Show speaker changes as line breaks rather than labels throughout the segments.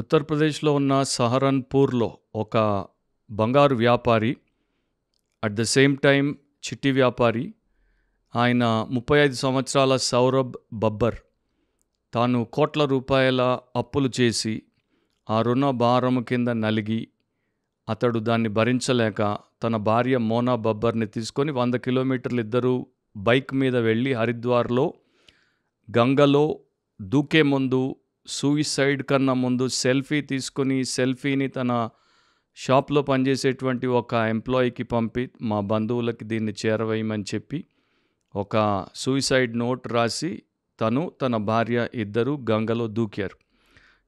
ఉత్తరప్రదేశ్లో ఉన్న సహరన్పూర్లో ఒక బంగారు వ్యాపారి అట్ ద సేమ్ టైం చిట్టి వ్యాపారి ఆయన ముప్పై ఐదు సంవత్సరాల సౌరభ్ బబ్బర్ తాను కోట్ల రూపాయల అప్పులు చేసి ఆ రుణ భారము కింద నలిగి అతడు దాన్ని భరించలేక తన భార్య మోనా బబ్బర్ని తీసుకొని వంద కిలోమీటర్లు ఇద్దరూ బైక్ మీద వెళ్ళి హరిద్వార్లో గంగలో దూకే ముందు సూయిసైడ్ కన్నా ముందు సెల్ఫీ తీసుకుని సెల్ఫీని తన షాప్లో పనిచేసేటువంటి ఒక ఎంప్లాయీకి పంపి మా బంధువులకి దీన్ని చేరవేయమని చెప్పి ఒక సూయిసైడ్ నోట్ రాసి తను తన భార్య ఇద్దరు గంగలో దూకారు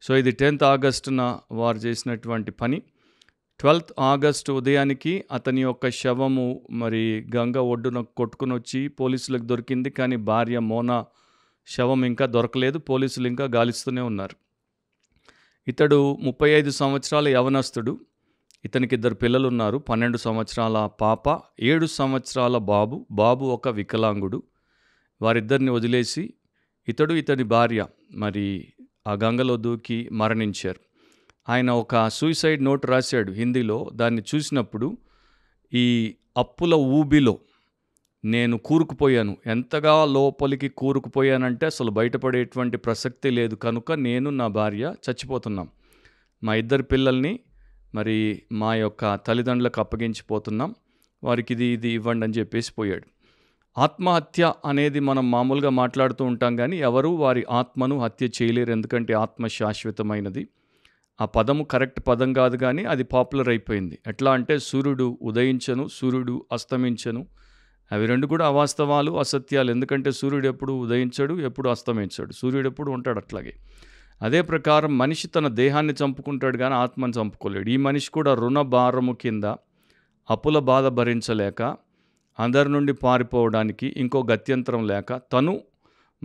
సో ఇది టెన్త్ ఆగస్టున వారు చేసినటువంటి పని ట్వెల్త్ ఆగస్టు ఉదయానికి అతని యొక్క శవము మరి గంగ ఒడ్డున కొట్టుకుని వచ్చి పోలీసులకు దొరికింది కానీ భార్య మోనా శవం ఇంకా దొరకలేదు పోలీసులు ఇంకా గాలిస్తూనే ఉన్నారు ఇతడు ముప్పై ఐదు సంవత్సరాల యవనస్తుడు ఇతనికి ఇద్దరు పిల్లలు ఉన్నారు పన్నెండు సంవత్సరాల పాప ఏడు సంవత్సరాల బాబు బాబు ఒక వికలాంగుడు వారిద్దరిని వదిలేసి ఇతడు ఇతడి భార్య మరి ఆ గంగలో దూకి మరణించారు ఆయన ఒక సూసైడ్ నోట్ రాశాడు హిందీలో దాన్ని చూసినప్పుడు ఈ అప్పుల ఊబిలో నేను కూరుకుపోయాను ఎంతగా లోపలికి కూరుకుపోయానంటే అసలు బయటపడేటువంటి ప్రసక్తి లేదు కనుక నేను నా భార్య చచ్చిపోతున్నాం మా ఇద్దరు పిల్లల్ని మరి మా యొక్క తల్లిదండ్రులకు అప్పగించిపోతున్నాం వారికి ఇది ఇది ఇవ్వండి అని చెప్పేసి పోయాడు ఆత్మహత్య అనేది మనం మామూలుగా మాట్లాడుతూ ఉంటాం కానీ ఎవరు వారి ఆత్మను హత్య చేయలేరు ఎందుకంటే ఆత్మ శాశ్వతమైనది ఆ పదము కరెక్ట్ పదం కాదు కానీ అది పాపులర్ అయిపోయింది ఎట్లా అంటే సూర్యుడు ఉదయించను సూర్యుడు అస్తమించను అవి రెండు కూడా అవాస్తవాలు అసత్యాలు ఎందుకంటే సూర్యుడు ఎప్పుడు ఉదయించాడు ఎప్పుడు అస్తమించాడు సూర్యుడు ఎప్పుడు ఉంటాడు అట్లాగే అదే ప్రకారం మనిషి తన దేహాన్ని చంపుకుంటాడు కానీ ఆత్మను చంపుకోలేడు ఈ మనిషి కూడా రుణ భారము కింద అప్పుల బాధ భరించలేక అందరి నుండి పారిపోవడానికి ఇంకో గత్యంతరం లేక తను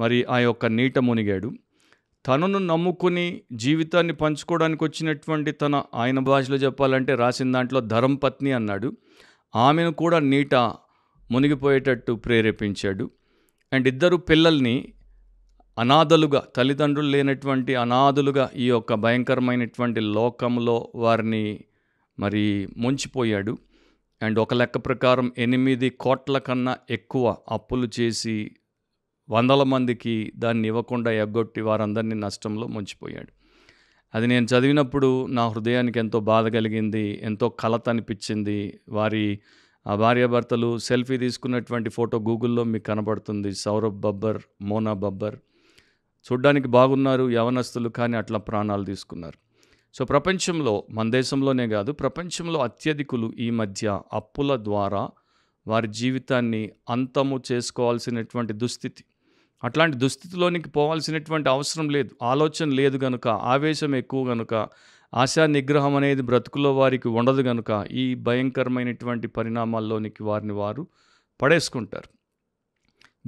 మరి ఆ యొక్క నీట మునిగాడు తనను నమ్ముకుని జీవితాన్ని పంచుకోవడానికి వచ్చినటువంటి తన ఆయన భాషలో చెప్పాలంటే రాసిన దాంట్లో ధరంపత్ని అన్నాడు ఆమెను కూడా నీట మునిగిపోయేటట్టు ప్రేరేపించాడు అండ్ ఇద్దరు పిల్లల్ని అనాథలుగా తల్లిదండ్రులు లేనటువంటి అనాథలుగా ఈ యొక్క భయంకరమైనటువంటి లోకంలో వారిని మరి ముంచిపోయాడు అండ్ ఒక లెక్క ప్రకారం ఎనిమిది కోట్ల కన్నా ఎక్కువ అప్పులు చేసి వందల మందికి దాన్ని ఇవ్వకుండా ఎగ్గొట్టి వారందరినీ నష్టంలో ముంచిపోయాడు అది నేను చదివినప్పుడు నా హృదయానికి ఎంతో బాధ కలిగింది ఎంతో కలత అనిపించింది వారి ఆ భార్యాభర్తలు సెల్ఫీ తీసుకున్నటువంటి ఫోటో గూగుల్లో మీకు కనబడుతుంది సౌరభ్ బబ్బర్ మోనా బబ్బర్ చూడ్డానికి బాగున్నారు యవనస్తులు కానీ అట్లా ప్రాణాలు తీసుకున్నారు సో ప్రపంచంలో మన దేశంలోనే కాదు ప్రపంచంలో అత్యధికులు ఈ మధ్య అప్పుల ద్వారా వారి జీవితాన్ని అంతము చేసుకోవాల్సినటువంటి దుస్థితి అట్లాంటి దుస్థితిలోనికి పోవాల్సినటువంటి అవసరం లేదు ఆలోచన లేదు గనుక ఆవేశం ఎక్కువ గనుక ఆశా నిగ్రహం అనేది బ్రతుకులో వారికి ఉండదు కనుక ఈ భయంకరమైనటువంటి పరిణామాల్లోనికి వారిని వారు పడేసుకుంటారు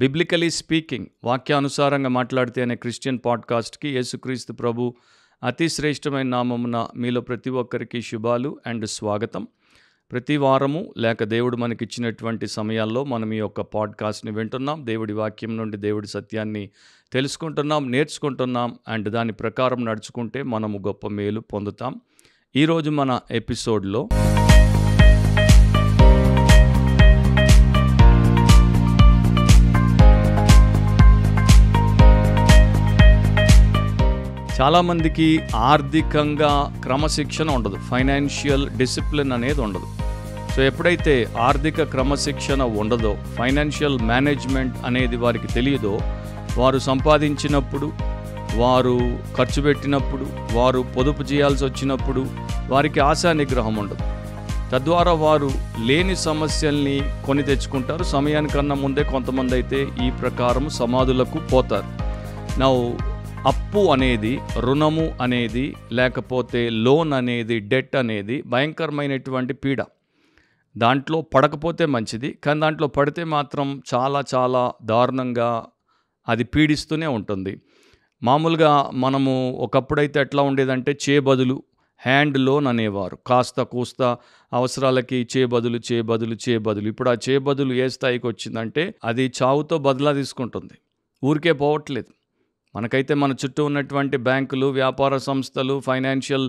బిబ్లికలీ స్పీకింగ్ వాక్యానుసారంగా మాట్లాడితే అనే క్రిస్టియన్ పాడ్కాస్ట్కి యేసుక్రీస్తు ప్రభు అతి శ్రేష్టమైన నామమున మీలో ప్రతి ఒక్కరికి శుభాలు అండ్ స్వాగతం ప్రతి వారము లేక దేవుడు మనకిచ్చినటువంటి సమయాల్లో మనం ఈ యొక్క పాడ్కాస్ట్ని వింటున్నాం దేవుడి వాక్యం నుండి దేవుడి సత్యాన్ని తెలుసుకుంటున్నాం నేర్చుకుంటున్నాం అండ్ దాని ప్రకారం నడుచుకుంటే మనము గొప్ప మేలు పొందుతాం ఈరోజు మన ఎపిసోడ్లో చాలామందికి ఆర్థికంగా క్రమశిక్షణ ఉండదు ఫైనాన్షియల్ డిసిప్లిన్ అనేది ఉండదు సో ఎప్పుడైతే ఆర్థిక క్రమశిక్షణ ఉండదో ఫైనాన్షియల్ మేనేజ్మెంట్ అనేది వారికి తెలియదో వారు సంపాదించినప్పుడు వారు ఖర్చు పెట్టినప్పుడు వారు పొదుపు చేయాల్సి వచ్చినప్పుడు వారికి ఆశా నిగ్రహం ఉండదు తద్వారా వారు లేని సమస్యల్ని కొని తెచ్చుకుంటారు సమయానికన్నా ముందే కొంతమంది అయితే ఈ ప్రకారం సమాధులకు పోతారు నా అప్పు అనేది రుణము అనేది లేకపోతే లోన్ అనేది డెట్ అనేది భయంకరమైనటువంటి పీడ దాంట్లో పడకపోతే మంచిది కానీ దాంట్లో పడితే మాత్రం చాలా చాలా దారుణంగా అది పీడిస్తూనే ఉంటుంది మామూలుగా మనము ఒకప్పుడైతే ఎట్లా ఉండేదంటే చేబదులు హ్యాండ్ లోన్ అనేవారు కాస్త కూస్త అవసరాలకి చేబదులు చేబదులు చేబదులు ఇప్పుడు ఆ చేబదులు ఏ స్థాయికి వచ్చిందంటే అది చావుతో బదులా తీసుకుంటుంది ఊరికే పోవట్లేదు మనకైతే మన చుట్టూ ఉన్నటువంటి బ్యాంకులు వ్యాపార సంస్థలు ఫైనాన్షియల్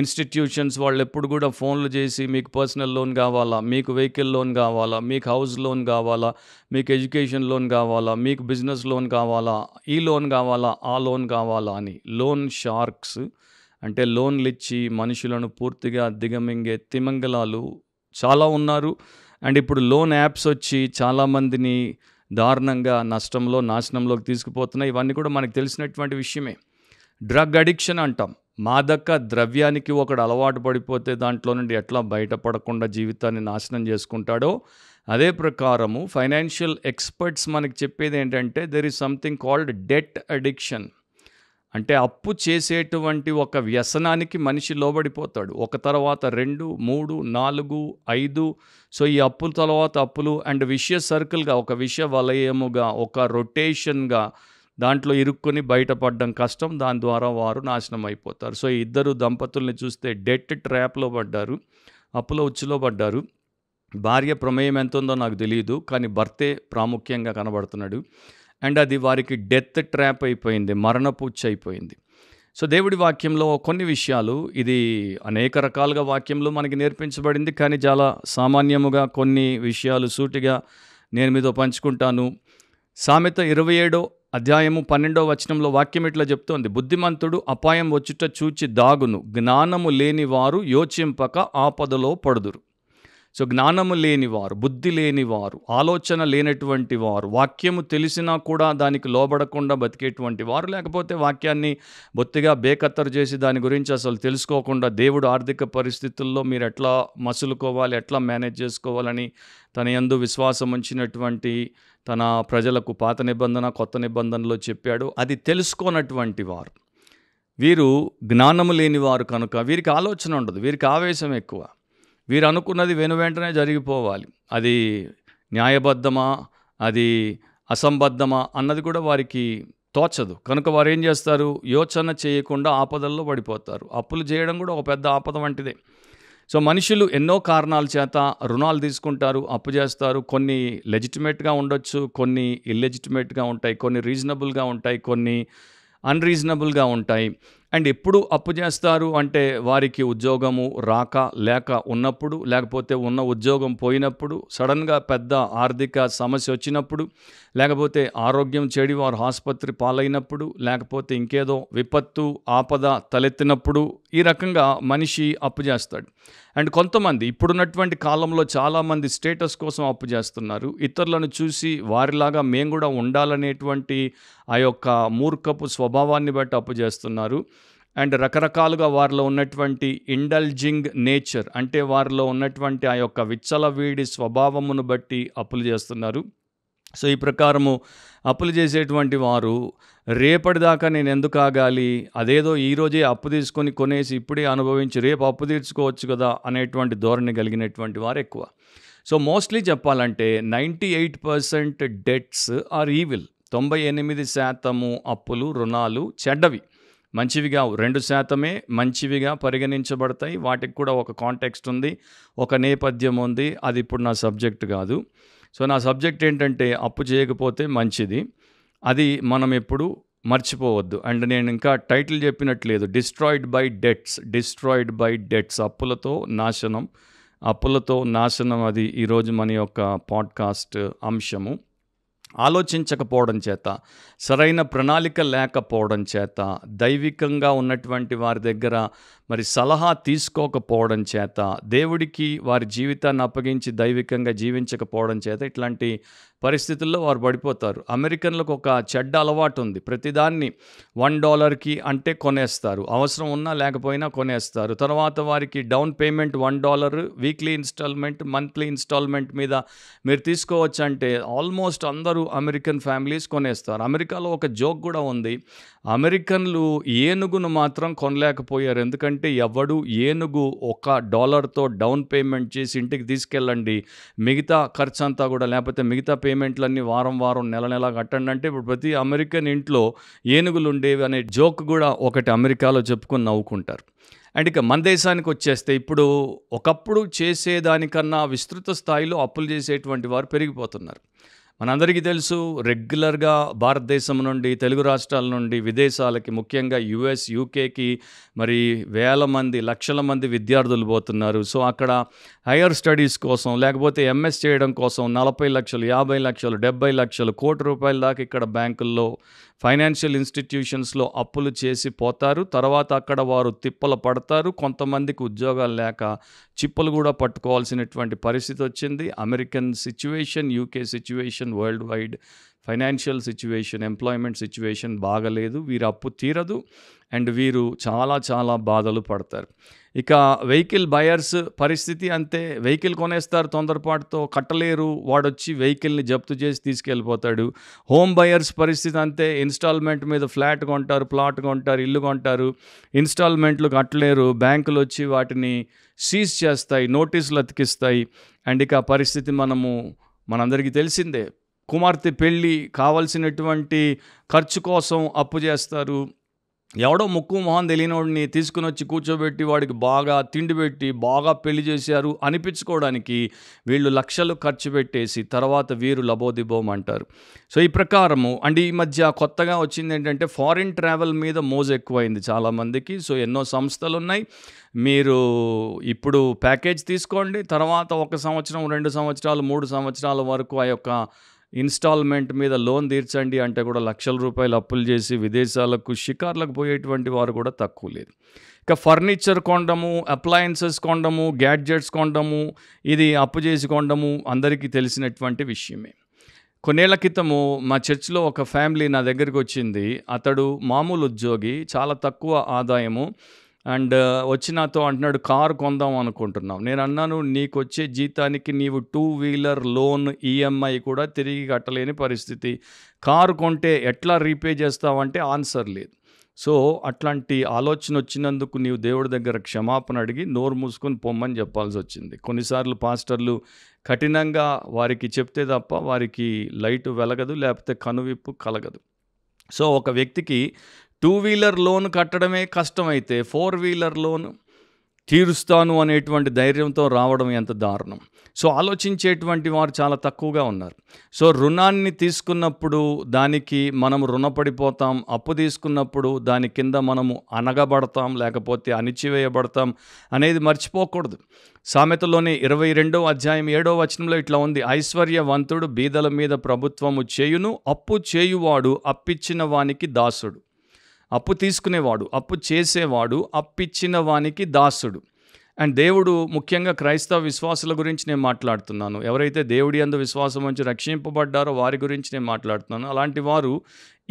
ఇన్స్టిట్యూషన్స్ వాళ్ళు ఎప్పుడు కూడా ఫోన్లు చేసి మీకు పర్సనల్ లోన్ కావాలా మీకు వెహికల్ లోన్ కావాలా మీకు హౌస్ లోన్ కావాలా మీకు ఎడ్యుకేషన్ లోన్ కావాలా మీకు బిజినెస్ లోన్ కావాలా ఈ లోన్ కావాలా ఆ లోన్ కావాలా అని లోన్ షార్క్స్ అంటే లోన్లు ఇచ్చి మనుషులను పూర్తిగా దిగమింగే తిమంగళాలు చాలా ఉన్నారు అండ్ ఇప్పుడు లోన్ యాప్స్ వచ్చి చాలామందిని దారుణంగా నష్టంలో నాశనంలోకి తీసుకుపోతున్నాయి ఇవన్నీ కూడా మనకు తెలిసినటువంటి విషయమే డ్రగ్ అడిక్షన్ అంటాం మాదక్క ద్రవ్యానికి ఒకడు అలవాటు పడిపోతే దాంట్లో నుండి ఎట్లా బయటపడకుండా జీవితాన్ని నాశనం చేసుకుంటాడో అదే ప్రకారము ఫైనాన్షియల్ ఎక్స్పర్ట్స్ మనకి చెప్పేది ఏంటంటే there is something called debt addiction అంటే అప్పు చేసేటువంటి ఒక వ్యసనానికి మనిషి లోబడిపోతాడు ఒక తర్వాత రెండు మూడు నాలుగు ఐదు సో ఈ అప్పుల తర్వాత అప్పులు అండ్ విషయ సర్కిల్గా ఒక విషయ వలయముగా ఒక రొటేషన్గా దాంట్లో ఇరుక్కుని బయటపడడం కష్టం దాని ద్వారా వారు నాశనం అయిపోతారు సో ఇద్దరు దంపతుల్ని చూస్తే డెట్ ట్రాప్లో పడ్డారు అప్పుల ఉచ్చులో పడ్డారు భార్య ప్రమేయం ఎంత ఉందో నాకు తెలియదు కానీ భర్తే ప్రాముఖ్యంగా కనబడుతున్నాడు అండ్ అది వారికి డెత్ ట్రాప్ అయిపోయింది మరణపూచ్ అయిపోయింది సో దేవుడి వాక్యంలో కొన్ని విషయాలు ఇది అనేక రకాలుగా వాక్యంలో మనకి నేర్పించబడింది కానీ చాలా సామాన్యముగా కొన్ని విషయాలు సూటిగా నేను మీతో పంచుకుంటాను సామెత ఇరవై ఏడో అధ్యాయము పన్నెండో వచనంలో వాక్యం ఇట్లా చెప్తోంది బుద్ధిమంతుడు అపాయం వచ్చుట చూచి దాగును జ్ఞానము లేని వారు యోచింపక ఆపదలో పడుదురు సో జ్ఞానము లేనివారు బుద్ధి లేనివారు ఆలోచన లేనటువంటి వారు వాక్యము తెలిసినా కూడా దానికి లోబడకుండా బతికేటువంటి వారు లేకపోతే వాక్యాన్ని బొత్తిగా బేకత్తరు చేసి దాని గురించి అసలు తెలుసుకోకుండా దేవుడు ఆర్థిక పరిస్థితుల్లో మీరు ఎట్లా మసులుకోవాలి ఎట్లా మేనేజ్ చేసుకోవాలని తన యందు విశ్వాసం ఉంచినటువంటి తన ప్రజలకు పాత నిబంధన కొత్త నిబంధనలో చెప్పాడు అది తెలుసుకోనటువంటి వారు వీరు జ్ఞానము లేనివారు కనుక వీరికి ఆలోచన ఉండదు వీరికి ఆవేశం ఎక్కువ వీరు అనుకున్నది వెను వెంటనే జరిగిపోవాలి అది న్యాయబద్ధమా అది అసంబద్ధమా అన్నది కూడా వారికి తోచదు కనుక వారు ఏం చేస్తారు యోచన చేయకుండా ఆపదల్లో పడిపోతారు అప్పులు చేయడం కూడా ఒక పెద్ద ఆపద వంటిదే సో మనుషులు ఎన్నో కారణాల చేత రుణాలు తీసుకుంటారు అప్పు చేస్తారు కొన్ని లెజిటిమేట్గా ఉండొచ్చు కొన్ని ఇల్లెజిటిమేట్గా ఉంటాయి కొన్ని రీజనబుల్గా ఉంటాయి కొన్ని అన్రీజనబుల్గా ఉంటాయి అండ్ ఎప్పుడు అప్పు చేస్తారు అంటే వారికి ఉద్యోగము రాక లేక ఉన్నప్పుడు లేకపోతే ఉన్న ఉద్యోగం పోయినప్పుడు సడన్గా పెద్ద ఆర్థిక సమస్య వచ్చినప్పుడు లేకపోతే ఆరోగ్యం చెడి వారు ఆసుపత్రి పాలైనప్పుడు లేకపోతే ఇంకేదో విపత్తు ఆపద తలెత్తినప్పుడు ఈ రకంగా మనిషి అప్పు చేస్తాడు అండ్ కొంతమంది ఇప్పుడున్నటువంటి కాలంలో చాలామంది స్టేటస్ కోసం అప్పు చేస్తున్నారు ఇతరులను చూసి వారిలాగా మేము కూడా ఉండాలనేటువంటి ఆ యొక్క మూర్ఖపు స్వభావాన్ని బట్టి అప్పు చేస్తున్నారు అండ్ రకరకాలుగా వారిలో ఉన్నటువంటి ఇండల్జింగ్ నేచర్ అంటే వారిలో ఉన్నటువంటి ఆ యొక్క విచ్చలవీడి స్వభావమును బట్టి అప్పులు చేస్తున్నారు సో ఈ ప్రకారము అప్పులు చేసేటువంటి వారు రేపటిదాకా నేను ఎందుకు ఆగాలి అదేదో ఈరోజే అప్పు తీసుకొని కొనేసి ఇప్పుడే అనుభవించి రేపు అప్పు తీర్చుకోవచ్చు కదా అనేటువంటి ధోరణి కలిగినటువంటి వారు ఎక్కువ సో మోస్ట్లీ చెప్పాలంటే ninety eight percent debts are evil తొంభై ఎనిమిది శాతము అప్పులు రుణాలు చెడ్డవి మంచివిగా రెండు శాతమే మంచివిగా పరిగణించబడతాయి వాటికి కూడా ఒక కాంటెక్స్ట్ ఉంది ఒక నేపథ్యం ఉంది అది ఇప్పుడు నా సబ్జెక్ట్ కాదు సో నా సబ్జెక్ట్ ఏంటంటే అప్పు చేయకపోతే మంచిది అది మనం ఎప్పుడు మర్చిపోవద్దు అండ్ నేను ఇంకా టైటిల్ చెప్పినట్లేదు destroyed by debts destroyed by debts అప్పులతో నాశనం అప్పులతో నాశనం అది ఈరోజు మన యొక్క పాడ్కాస్ట్ అంశము ఆలోచించకపోవడం చేత సరైన ప్రణాళిక లేకపోవడం చేత దైవికంగా ఉన్నటువంటి వారి దగ్గర మరి సలహా తీసుకోకపోవడం చేత దేవుడికి వారి జీవితాన్ని అప్పగించి దైవికంగా జీవించకపోవడం చేత ఇట్లాంటి పరిస్థితుల్లో వారు పడిపోతారు అమెరికన్లకు ఒక చెడ్డ అలవాటు ఉంది ప్రతిదాన్ని వన్ డాలర్కి అంటే కొనేస్తారు అవసరం ఉన్నా లేకపోయినా కొనేస్తారు తర్వాత వారికి down payment one dollar weekly installment monthly installment మీద మీరు తీసుకోవచ్చు అంటే ఆల్మోస్ట్ అందరూ అమెరికన్ ఫ్యామిలీస్ కొనేస్తారు అమెరికాలో ఒక జోక్ కూడా ఉంది అమెరికన్లు ఏనుగును మాత్రం కొనలేకపోయారు ఎందుకంటే ఎందుకంటే ఎవడు ఏనుగు ఒక డాలర్తో డౌన్ పేమెంట్ చేసి ఇంటికి తీసుకెళ్ళండి మిగతా ఖర్చు అంతా కూడా లేకపోతే మిగతా పేమెంట్లన్నీ వారం వారం నెల నెల కట్టండి అంటే ఇప్పుడు ప్రతి అమెరికన్ ఇంట్లో ఏనుగులు ఉండేవి అనే జోక్ కూడా ఒకటి అమెరికాలో చెప్పుకొని నవ్వుకుంటారు అండ్ ఇక మన దేశానికి వచ్చేస్తే ఇప్పుడు ఒకప్పుడు చేసేదానికన్నా విస్తృత స్థాయిలో అప్పులు చేసేటువంటి వారు పెరిగిపోతున్నారు మనందరికీ తెలుసు రెగ్యులర్గా భారతదేశం నుండి తెలుగు రాష్ట్రాల నుండి విదేశాలకి ముఖ్యంగా యుఎస్ యూకేకి మరి వేల మంది లక్షల మంది విద్యార్థులు పోతున్నారు సో అక్కడ హైయర్ స్టడీస్ కోసం లేకపోతే ఎంఎస్ చేయడం కోసం నలభై లక్షలు యాభై లక్షలు డెబ్బై లక్షలు కోటి రూపాయల దాకా ఇక్కడ బ్యాంకుల్లో ఫైనాన్షియల్ ఇన్స్టిట్యూషన్స్లో అప్పులు చేసి పోతారు తర్వాత అక్కడ వారు తిప్పలు పడతారు కొంతమందికి ఉద్యోగాలు లేక చిప్పలు కూడా పట్టుకోవాల్సినటువంటి పరిస్థితి వచ్చింది American situation UK situation worldwide financial situation employment situation బాగలేదు వీరు అప్పు తీరదు అండ్ వీరు చాలా చాలా బాధలు పడతారు ఇక వెహికల్ బయర్స్ పరిస్థితి అంతే వెహికల్ కొనేస్తారు తొందరపాటుతో కట్టలేరు వాడొచ్చి వెహికల్ని జప్తు చేసి తీసుకెళ్ళిపోతాడు హోమ్ బయర్స్ పరిస్థితి అంతే ఇన్స్టాల్మెంట్ మీద ఫ్లాట్ కొంటారు ప్లాట్ కొంటారు ఇల్లు కొంటారు ఇన్స్టాల్మెంట్లు కట్టలేరు బ్యాంకులు వచ్చి వాటిని సీజ్ చేస్తాయి నోటీసులు అతికిస్తాయి అండ్ ఇక పరిస్థితి మనము మనందరికీ తెలిసిందే కుమార్తె పెళ్ళి కావలసినటువంటి ఖర్చు కోసం అప్పు చేస్తారు ఎవడో ముక్కు మొహం తెలియని వాడిని తీసుకుని వచ్చి కూర్చోబెట్టి వాడికి బాగా తిండి పెట్టి బాగా పెళ్లి చేశారు అనిపించుకోవడానికి వీళ్ళు లక్షలు ఖర్చు పెట్టేసి తర్వాత వీరు లబోదిబోం అంటారు సో ఈ ప్రకారము అండ్ ఈ మధ్య కొత్తగా వచ్చింది ఏంటంటే ఫారిన్ ట్రావెల్ మీద మోజు ఎక్కువైంది చాలామందికి సో ఎన్నో సంస్థలు ఉన్నాయి మీరు ఇప్పుడు ప్యాకేజ్ తీసుకోండి తర్వాత ఒక సంవత్సరం రెండు సంవత్సరాలు మూడు సంవత్సరాల వరకు ఆ యొక్క ఇన్స్టాల్మెంట్ మీద లోన్ తీర్చండి అంటే కూడా లక్షల రూపాయలు అప్పులు చేసి విదేశాలకు షికార్లకు పోయేటువంటి వారు కూడా తక్కువ లేదు ఇక ఫర్నిచర్ కొండము అప్లయన్సెస్ కొండము గ్యాడ్జెట్స్ కొండము ఇది అప్పు చేసి కొండము అందరికీ తెలిసినటువంటి విషయమే కొన్నేళ్ల క్రితము మా చర్చ్లో ఒక ఫ్యామిలీ నా దగ్గరికి వచ్చింది అతడు మామూలు ఉద్యోగి చాలా తక్కువ ఆదాయము అండ్ వచ్చి నాతో అంటున్నాడు కారు కొందాం అనుకుంటున్నాం నేను అన్నాను నీకు వచ్చే జీతానికి నీవు టూ వీలర్ లోన్ ఈఎంఐ కూడా తిరిగి కట్టలేని పరిస్థితి కారు కొంటే ఎట్లా రీపే చేస్తావంటే ఆన్సర్ లేదు సో అట్లాంటి ఆలోచన వచ్చినందుకు నీవు దేవుడి దగ్గర క్షమాపణ అడిగి నోరు మూసుకొని పొమ్మని చెప్పాల్సి వచ్చింది కొన్నిసార్లు పాస్టర్లు కఠినంగా వారికి చెప్తే తప్ప వారికి లైట్ వెలగదు లేకపోతే కనువిప్పు కలగదు సో ఒక వ్యక్తికి టూ వీలర్ లోన్ కట్టడమే కష్టమైతే ఫోర్ వీలర్ లోన్ తీరుస్తాను అనేటువంటి ధైర్యంతో రావడం ఎంత దారుణం సో ఆలోచించేటువంటి వారు చాలా తక్కువగా ఉన్నారు సో రుణాన్ని తీసుకున్నప్పుడు దానికి మనం రుణపడిపోతాం అప్పు తీసుకున్నప్పుడు దాని కింద మనము అనగబడతాం లేకపోతే అణిచివేయబడతాం అనేది మర్చిపోకూడదు సామెతలోని ఇరవై రెండో అధ్యాయం ఏడో వచనంలో ఇట్లా ఉంది ఐశ్వర్యవంతుడు బీదల మీద ప్రభుత్వము చేయును అప్పు చేయువాడు అప్పిచ్చిన వానికి దాసుడు అప్పు తీసుకునేవాడు అప్పు చేసేవాడు అప్పిచ్చిన వానికి దాసుడు అండ్ దేవుడు ముఖ్యంగా క్రైస్తవ విశ్వాసుల గురించి నేను మాట్లాడుతున్నాను ఎవరైతే దేవుడి అందు విశ్వాసం నుంచి రక్షింపబడ్డారో వారి గురించి నేను మాట్లాడుతున్నాను అలాంటి వారు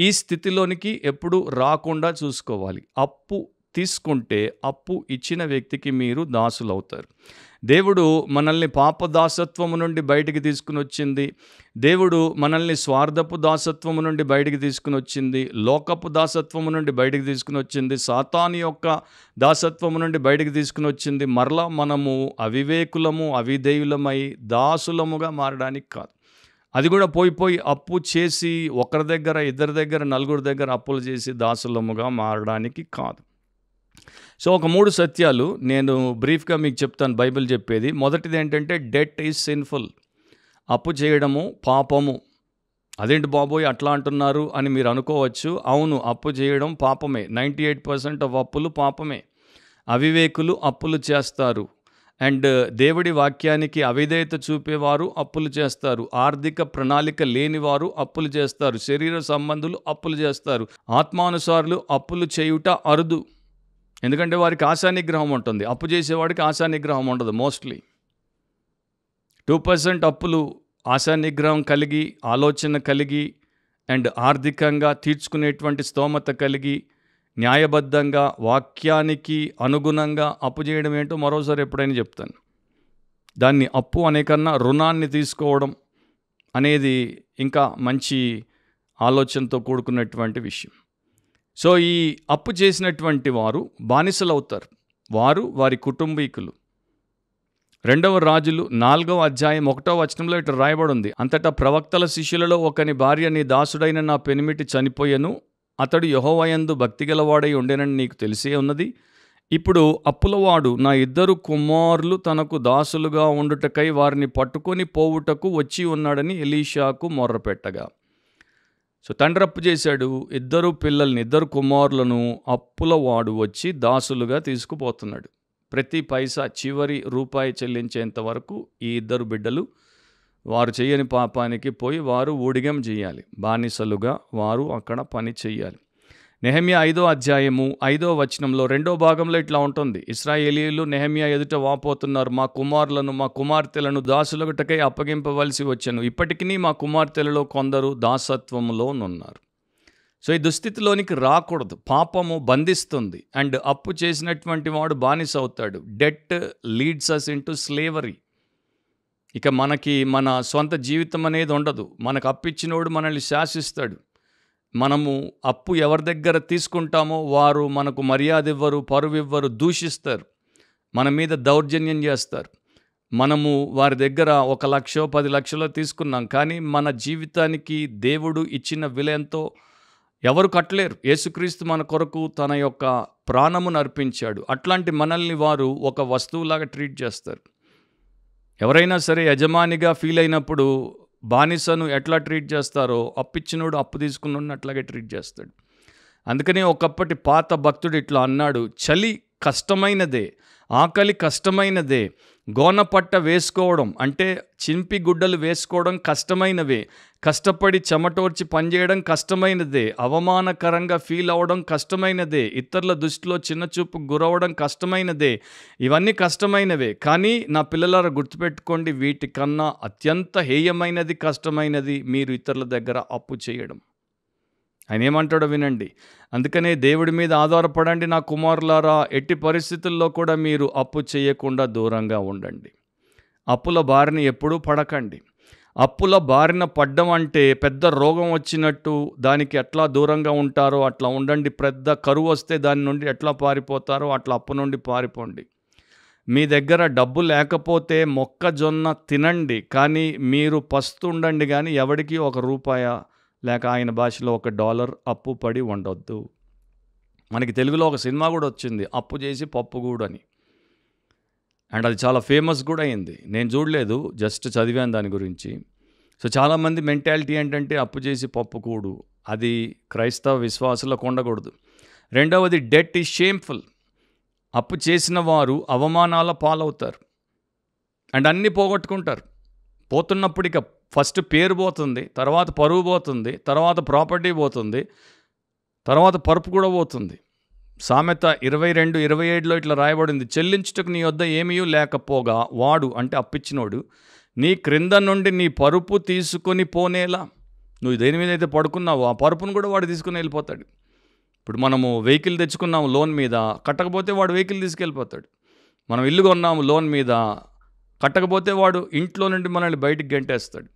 ఈ స్థితిలోనికి ఎప్పుడూ రాకుండా చూసుకోవాలి అప్పు తీసుకుంటే అప్పు ఇచ్చిన వ్యక్తికి మీరు దాసులవుతారు దేవుడు మనల్ని పాప దాసత్వము నుండి బయటికి తీసుకుని వచ్చింది దేవుడు మనల్ని స్వార్థపు దాసత్వము నుండి బయటికి తీసుకుని వచ్చింది లోకపు దాసత్వము నుండి బయటికి తీసుకుని వచ్చింది సాతాని యొక్క దాసత్వము నుండి బయటికి తీసుకుని వచ్చింది మరలా మనము అవివేకులము అవిధేయులమై దాసులముగా మారడానికి కాదు అది కూడా పోయి పోయి అప్పు చేసి ఒకరి దగ్గర ఇద్దరి దగ్గర నలుగురి దగ్గర అప్పులు చేసి దాసులముగా మారడానికి కాదు సో ఒక మూడు సత్యాలు నేను బ్రీఫ్గా మీకు చెప్తాను బైబిల్ చెప్పేది మొదటిది ఏంటంటే డెట్ ఈజ్ సిన్ఫుల్ అప్పు చేయడము పాపము అదేంటి బాబోయ్ అట్లా అంటున్నారు అని మీరు అనుకోవచ్చు అవును అప్పు చేయడం పాపమే నైంటీ ఎయిట్ పర్సెంట్ ఆఫ్ అప్పులు పాపమే అవివేకులు అప్పులు చేస్తారు అండ్ దేవుడి వాక్యానికి అవిధేయత చూపేవారు అప్పులు చేస్తారు ఆర్థిక ప్రణాళిక లేనివారు అప్పులు చేస్తారు శరీర సంబంధులు అప్పులు చేస్తారు ఆత్మానుసారులు అప్పులు చేయుట అరుదు ఎందుకంటే వారికి ఆశానిగ్రహం ఉంటుంది అప్పు చేసేవాడికి ఆశానిగ్రహం ఉండదు మోస్ట్లీ టూ పర్సెంట్ అప్పులు ఆశానిగ్రహం కలిగి ఆలోచన కలిగి అండ్ ఆర్థికంగా తీర్చుకునేటువంటి స్తోమత కలిగి న్యాయబద్ధంగా వాక్యానికి అనుగుణంగా అప్పు చేయడం ఏంటో మరోసారి ఎప్పుడైనా చెప్తాను దాన్ని అప్పు అనేకన్నా రుణాన్ని తీసుకోవడం అనేది ఇంకా మంచి ఆలోచనతో కూడుకున్నటువంటి విషయం సో ఈ అప్పు చేసినటువంటి వారు బానిసలవుతారు వారు వారి కుటుంబీకులు రెండవ రాజులు నాలుగవ అధ్యాయం ఒకటో వచనంలో ఇటు రాయబడి ఉంది అంతటా ప్రవక్తల శిష్యులలో ఒకని భార్య నీ దాసుడైన నా పెనిమిటి చనిపోయెను అతడు యహోవయందు భక్తిగలవాడై ఉండేనని నీకు తెలిసే ఉన్నది ఇప్పుడు అప్పులవాడు నా ఇద్దరు కుమారులు తనకు దాసులుగా ఉండుటకై వారిని పట్టుకొని పోవుటకు వచ్చి ఉన్నాడని ఎలీషాకు మొర్రపెట్టగా సో తండ్రి అప్పు చేశాడు ఇద్దరు పిల్లల్ని ఇద్దరు కుమారులను అప్పుల వాడు వచ్చి దాసులుగా తీసుకుపోతున్నాడు ప్రతి పైసా చివరి రూపాయి చెల్లించేంత వరకు ఈ ఇద్దరు బిడ్డలు వారు చేయని పాపానికి పోయి వారు ఊడిగం చేయాలి బానిసలుగా వారు అక్కడ పని చేయాలి నెహమియా ఐదో అధ్యాయము ఐదో వచనంలో రెండో భాగంలో ఇట్లా ఉంటుంది ఇస్రాయేలీలు నెహమియా ఎదుట వాపోతున్నారు మా కుమారులను మా కుమార్తెలను దాసులగుటకై అప్పగింపవలసి వచ్చాను ఇప్పటికీ మా కుమార్తెలలో కొందరు దాసత్వంలోనున్నారు సో ఈ దుస్థితిలోనికి రాకూడదు పాపము బంధిస్తుంది అండ్ అప్పు చేసినటువంటి వాడు బానిస అవుతాడు debt leads us into slavery ఇక మనకి మన సొంత జీవితం అనేది ఉండదు మనకు అప్పిచ్చినోడు మనల్ని శాసిస్తాడు మనము అప్పు ఎవరి దగ్గర తీసుకుంటామో వారు మనకు మర్యాద ఇవ్వరు పరువివ్వరు దూషిస్తారు మన మీద దౌర్జన్యం చేస్తారు మనము వారి దగ్గర ఒక లక్షో పది లక్షలో తీసుకున్నాం కానీ మన జీవితానికి దేవుడు ఇచ్చిన విలయంతో ఎవరు కట్టలేరు యేసుక్రీస్తు మన కొరకు తన యొక్క ప్రాణమును అర్పించాడు అట్లాంటి మనల్ని వారు ఒక వస్తువులాగా ట్రీట్ చేస్తారు ఎవరైనా సరే యజమానిగా ఫీల్ అయినప్పుడు బానిసను ఎట్లా ట్రీట్ చేస్తారో అప్పిచ్చినోడు అప్పు తీసుకున్నోడిని అట్లాగే ట్రీట్ చేస్తాడు అందుకని ఒకప్పటి పాత భక్తుడు ఇట్లా అన్నాడు చలి కష్టమైనదే ఆకలి కష్టమైనదే గోనపట్ట వేసుకోవడం అంటే చింపి గుడ్డలు వేసుకోవడం కష్టమైనవే కష్టపడి చెమటోర్చి పనిచేయడం కష్టమైనదే అవమానకరంగా ఫీల్ అవ్వడం కష్టమైనదే ఇతరుల దృష్టిలో చిన్నచూపు గురవడం కష్టమైనదే ఇవన్నీ కష్టమైనవే కానీ నా పిల్లలారా గుర్తుపెట్టుకోండి వీటికన్నా అత్యంత హేయమైనది కష్టమైనది మీరు ఇతరుల దగ్గర అప్పు చేయడం ఆయన ఏమంటాడో వినండి అందుకనే దేవుడి మీద ఆధారపడండి నా కుమారులారా ఎట్టి పరిస్థితుల్లో కూడా మీరు అప్పు చేయకుండా దూరంగా ఉండండి అప్పుల బారిన ఎప్పుడూ పడకండి అప్పుల బారిన పడ్డం అంటే పెద్ద రోగం వచ్చినట్టు దానికి ఎట్లా దూరంగా ఉంటారో అట్లా ఉండండి పెద్ద కరువు వస్తే దాని నుండి ఎట్లా పారిపోతారో అట్లా అప్పు నుండి పారిపోండి మీ దగ్గర డబ్బు లేకపోతే మొక్కజొన్న తినండి కానీ మీరు పస్తు ఉండండి కానీ ఎవడికి ఒక రూపాయ లేక ఆయన భాషలో ఒక డాలర్ అప్పు పడి ఉండొద్దు మనకి తెలుగులో ఒక సినిమా కూడా వచ్చింది అప్పు చేసి పప్పుగూడు అని అండ్ అది చాలా ఫేమస్ కూడా అయింది నేను చూడలేదు జస్ట్ చదివాను దాని గురించి సో చాలామంది మెంటాలిటీ ఏంటంటే అప్పు చేసి పప్పు కూడు అది క్రైస్తవ విశ్వాసులకు ఉండకూడదు రెండవది డెట్ ఈజ్ షేమ్ఫుల్ అప్పు చేసిన వారు అవమానాల పాలవుతారు అండ్ అన్నీ పోగొట్టుకుంటారు పోతున్నప్పుడు ఇక ఫస్ట్ పేరు పోతుంది తర్వాత పరువు పోతుంది తర్వాత ప్రాపర్టీ పోతుంది తర్వాత పరుపు కూడా పోతుంది సామెత ఇరవై రెండు ఇరవై ఏడులో ఇట్లా రాయబడింది చెల్లించుటకు నీ వద్ద ఏమీ లేకపోగా వాడు అంటే అప్పిచ్చినోడు నీ క్రింద నుండి నీ పరుపు తీసుకొని పోనేలా నువ్వు దేని మీద అయితే పడుకున్నావో ఆ పరుపును కూడా వాడు తీసుకుని వెళ్ళిపోతాడు ఇప్పుడు మనము వెహికల్ తెచ్చుకున్నాము లోన్ మీద కట్టకపోతే వాడు వెహికల్ తీసుకెళ్ళిపోతాడు మనం ఇల్లు కొన్నాము లోన్ మీద కట్టకపోతే వాడు ఇంట్లో నుండి మనల్ని బయటికి గంటేస్తాడు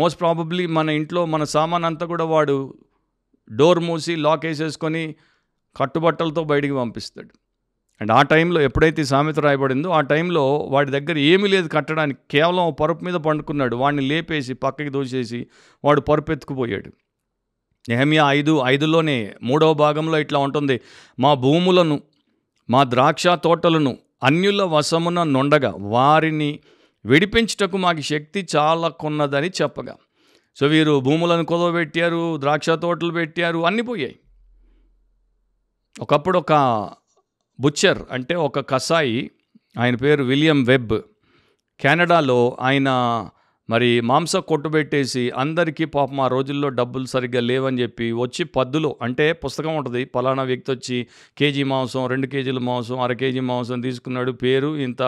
మోస్ట్ ప్రాబబ్లీ మన ఇంట్లో మన సామాన్ అంతా కూడా వాడు డోర్ మూసి లాక్ వేసేసుకొని కట్టుబట్టలతో బయటికి పంపిస్తాడు అండ్ ఆ టైంలో ఎప్పుడైతే సామెత రాయబడిందో ఆ టైంలో వాడి దగ్గర ఏమీ లేదు కట్టడానికి కేవలం పరుపు మీద పండుకున్నాడు వాడిని లేపేసి పక్కకి దోసేసి వాడు పరుపు ఎత్తుకుపోయాడు నెహమియా ఐదు ఐదులోనే మూడవ భాగంలో ఇట్లా ఉంటుంది మా భూములను మా ద్రాక్ష తోటలను అన్యుల వశమున నుండగా వారిని విడిపించుటకు మాకు శక్తి చాలా కొన్నదని చెప్పగా సో వీరు భూములను కొదవబెట్టారు ద్రాక్ష తోటలు పెట్టారు అన్నీ పోయాయి ఒకప్పుడు ఒక బుచ్చర్ అంటే ఒక కసాయి ఆయన పేరు విలియం వెబ్ కెనడాలో ఆయన మరి మాంస కొట్టుబెట్టేసి అందరికీ పాపం ఆ రోజుల్లో డబ్బులు సరిగ్గా లేవని చెప్పి వచ్చి పద్దులో అంటే పుస్తకం ఉంటుంది పలానా వ్యక్తి వచ్చి కేజీ మాంసం రెండు కేజీల మాంసం అర కేజీ మాంసం తీసుకున్నాడు పేరు ఇంత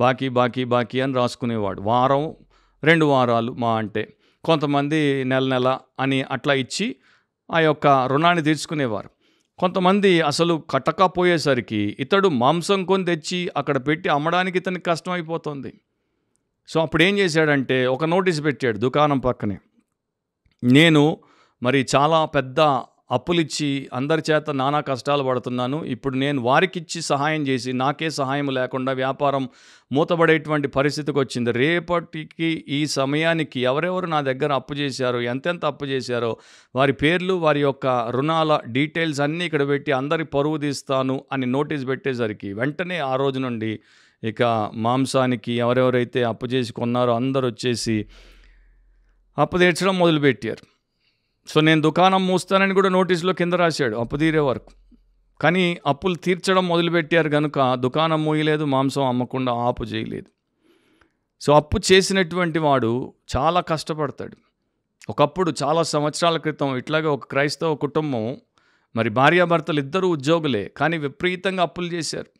బాకీ బాకీ బాకీ అని రాసుకునేవాడు వారం రెండు వారాలు మా అంటే కొంతమంది నెల నెల అని అట్లా ఇచ్చి ఆ యొక్క రుణాన్ని తీర్చుకునేవారు కొంతమంది అసలు కట్టకపోయేసరికి ఇతడు మాంసం కొని తెచ్చి అక్కడ పెట్టి అమ్మడానికి ఇతనికి కష్టమైపోతుంది సో అప్పుడు ఏం చేశాడంటే ఒక నోటీస్ పెట్టాడు దుకాణం పక్కనే నేను మరి చాలా పెద్ద అప్పులిచ్చి అందరి చేత నానా కష్టాలు పడుతున్నాను ఇప్పుడు నేను వారికిచ్చి సహాయం చేసి నాకే సహాయం లేకుండా వ్యాపారం మూతబడేటువంటి పరిస్థితికి వచ్చింది రేపటికి ఈ సమయానికి ఎవరెవరు నా దగ్గర అప్పు చేశారో ఎంతెంత అప్పు చేశారో వారి పేర్లు వారి యొక్క రుణాల డీటెయిల్స్ అన్నీ ఇక్కడ పెట్టి అందరి పరువు తీస్తాను అని నోటీస్ పెట్టేసరికి వెంటనే ఆ రోజు నుండి ఇక మాంసానికి ఎవరెవరైతే అప్పు చేసి కొన్నారో అందరు వచ్చేసి అప్పు తీర్చడం మొదలుపెట్టారు సో నేను దుకాణం మూస్తానని కూడా నోటీసులో కింద రాశాడు అప్పు తీరే వరకు కానీ అప్పులు తీర్చడం మొదలుపెట్టారు కనుక దుకాణం మూయలేదు మాంసం అమ్మకుండా ఆపు చేయలేదు సో అప్పు చేసినటువంటి వాడు చాలా కష్టపడతాడు ఒకప్పుడు చాలా సంవత్సరాల క్రితం ఇట్లాగే ఒక క్రైస్తవ కుటుంబం మరి భార్యాభర్తలు ఇద్దరు ఉద్యోగులే కానీ విపరీతంగా అప్పులు చేశారు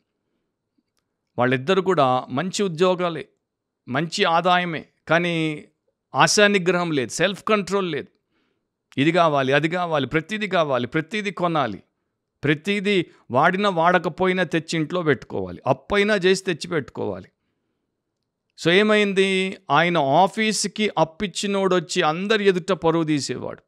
వాళ్ళిద్దరు కూడా మంచి ఉద్యోగాలే మంచి ఆదాయమే కానీ ఆశానిగ్రహం లేదు సెల్ఫ్ కంట్రోల్ లేదు ఇది కావాలి అది కావాలి ప్రతిదీ కావాలి ప్రతిదీ కొనాలి ప్రతిదీ వాడిన వాడకపోయినా తెచ్చి ఇంట్లో పెట్టుకోవాలి అప్పైనా చేసి తెచ్చి పెట్టుకోవాలి సో ఏమైంది ఆయన ఆఫీస్కి అప్పిచ్చినోడు వచ్చి అందరి ఎదుట పరువు తీసేవాడు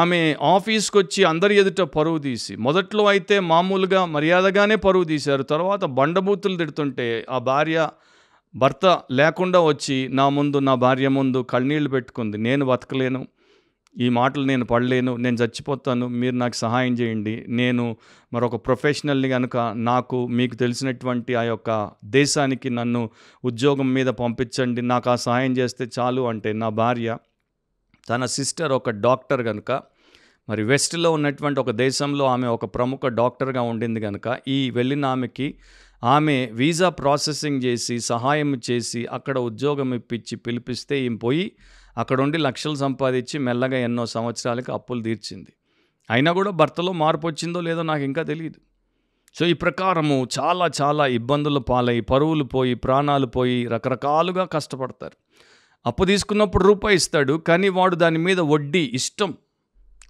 ఆమె ఆఫీస్కి వచ్చి అందరి ఎదుట పరువు తీసి మొదట్లో అయితే మామూలుగా మర్యాదగానే పరువు తీశారు తర్వాత బండబూతులు తిడుతుంటే ఆ భార్య భర్త లేకుండా వచ్చి నా ముందు నా భార్య ముందు కళ్ళనీళ్ళు పెట్టుకుంది నేను బతకలేను ఈ మాటలు నేను పడలేను నేను చచ్చిపోతాను మీరు నాకు సహాయం చేయండి నేను మరొక ప్రొఫెషనల్ని కనుక నాకు మీకు తెలిసినటువంటి ఆ యొక్క దేశానికి నన్ను ఉద్యోగం మీద పంపించండి నాకు ఆ సహాయం చేస్తే చాలు అంటే నా భార్య తన సిస్టర్ ఒక డాక్టర్ కనుక మరి వెస్ట్లో ఉన్నటువంటి ఒక దేశంలో ఆమె ఒక ప్రముఖ డాక్టర్గా ఉండింది కనుక ఈ వెళ్ళిన ఆమెకి ఆమె వీసా ప్రాసెసింగ్ చేసి సహాయం చేసి అక్కడ ఉద్యోగం ఇప్పించి పిలిపిస్తే ఈమె పోయి అక్కడుండి లక్షలు సంపాదించి మెల్లగా ఎన్నో సంవత్సరాలకి అప్పులు తీర్చింది అయినా కూడా భర్తలో మార్పు వచ్చిందో లేదో నాకు ఇంకా తెలియదు సో ఈ ప్రకారము చాలా చాలా ఇబ్బందులు పాలై పరువులు పోయి ప్రాణాలు పోయి రకరకాలుగా కష్టపడతారు అప్పు తీసుకున్నప్పుడు రూపాయి ఇస్తాడు కానీ వాడు దాని మీద వడ్డీ ఇష్టం